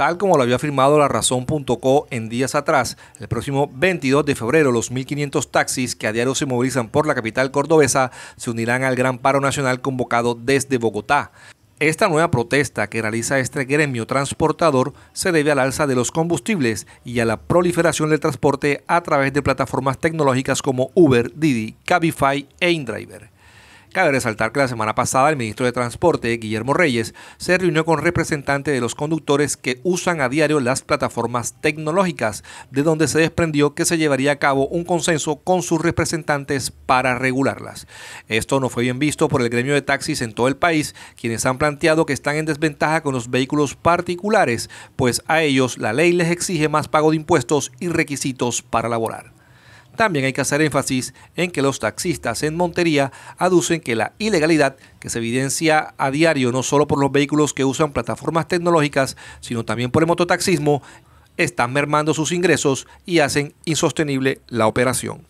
Tal como lo había afirmado la razón.co en días atrás, el próximo 22 de febrero los 1.500 taxis que a diario se movilizan por la capital cordobesa se unirán al gran paro nacional convocado desde Bogotá. Esta nueva protesta que realiza este gremio transportador se debe al alza de los combustibles y a la proliferación del transporte a través de plataformas tecnológicas como Uber, Didi, Cabify e InDriver. Cabe resaltar que la semana pasada el ministro de Transporte, Guillermo Reyes, se reunió con representantes de los conductores que usan a diario las plataformas tecnológicas, de donde se desprendió que se llevaría a cabo un consenso con sus representantes para regularlas. Esto no fue bien visto por el gremio de taxis en todo el país, quienes han planteado que están en desventaja con los vehículos particulares, pues a ellos la ley les exige más pago de impuestos y requisitos para laborar. También hay que hacer énfasis en que los taxistas en Montería aducen que la ilegalidad que se evidencia a diario no solo por los vehículos que usan plataformas tecnológicas, sino también por el mototaxismo, están mermando sus ingresos y hacen insostenible la operación.